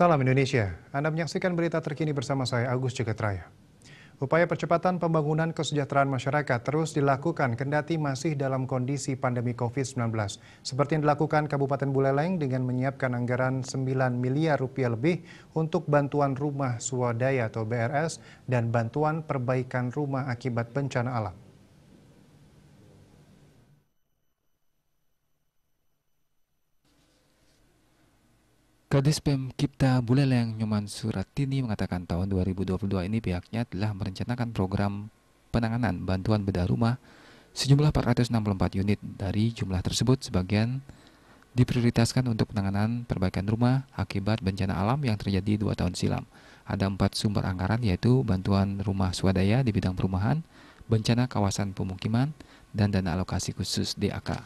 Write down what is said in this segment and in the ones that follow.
Salam Indonesia. Anda menyaksikan berita terkini bersama saya Agus Jagatraya. Upaya percepatan pembangunan kesejahteraan masyarakat terus dilakukan kendati masih dalam kondisi pandemi COVID-19. Seperti yang dilakukan Kabupaten Buleleng dengan menyiapkan anggaran 9 miliar rupiah lebih untuk bantuan rumah swadaya atau BRS dan bantuan perbaikan rumah akibat bencana alam. Kadis Pemkipta Buleleng Nyoman Suratini mengatakan tahun 2022 ini pihaknya telah merencanakan program penanganan bantuan bedah rumah sejumlah 464 unit dari jumlah tersebut sebagian diprioritaskan untuk penanganan perbaikan rumah akibat bencana alam yang terjadi dua tahun silam. Ada empat sumber anggaran yaitu bantuan rumah swadaya di bidang perumahan, bencana kawasan pemukiman, dan dana alokasi khusus DAK.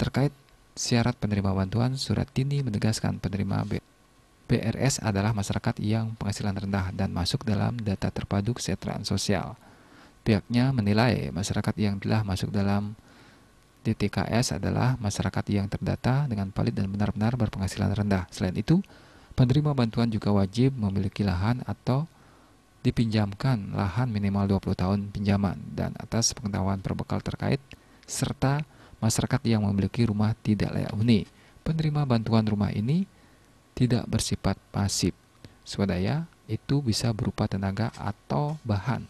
Terkait Syarat penerima bantuan surat ini menegaskan penerima B BRS adalah masyarakat yang penghasilan rendah dan masuk dalam data terpadu kesejahteraan sosial. Pihaknya menilai masyarakat yang telah masuk dalam DTKS adalah masyarakat yang terdata dengan valid dan benar-benar berpenghasilan rendah. Selain itu, penerima bantuan juga wajib memiliki lahan atau dipinjamkan lahan minimal 20 tahun pinjaman dan atas pengetahuan perbekal terkait serta masyarakat yang memiliki rumah tidak layak huni. Penerima bantuan rumah ini tidak bersifat pasif. Swadaya itu bisa berupa tenaga atau bahan.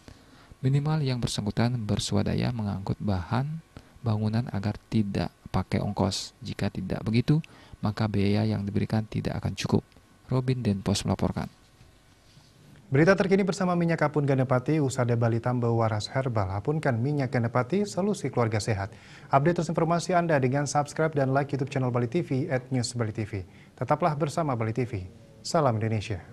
Minimal yang bersangkutan bersuadaya mengangkut bahan bangunan agar tidak pakai ongkos. Jika tidak begitu, maka biaya yang diberikan tidak akan cukup. Robin Denpos melaporkan. Berita terkini bersama Minyak apun Ganepati, Usada Bali Tambah Waras Herbal, Apunkan minyak Ganepati, solusi keluarga sehat. Update terus informasi Anda dengan subscribe dan like YouTube channel Bali TV at News Bali TV. Tetaplah bersama Bali TV. Salam Indonesia.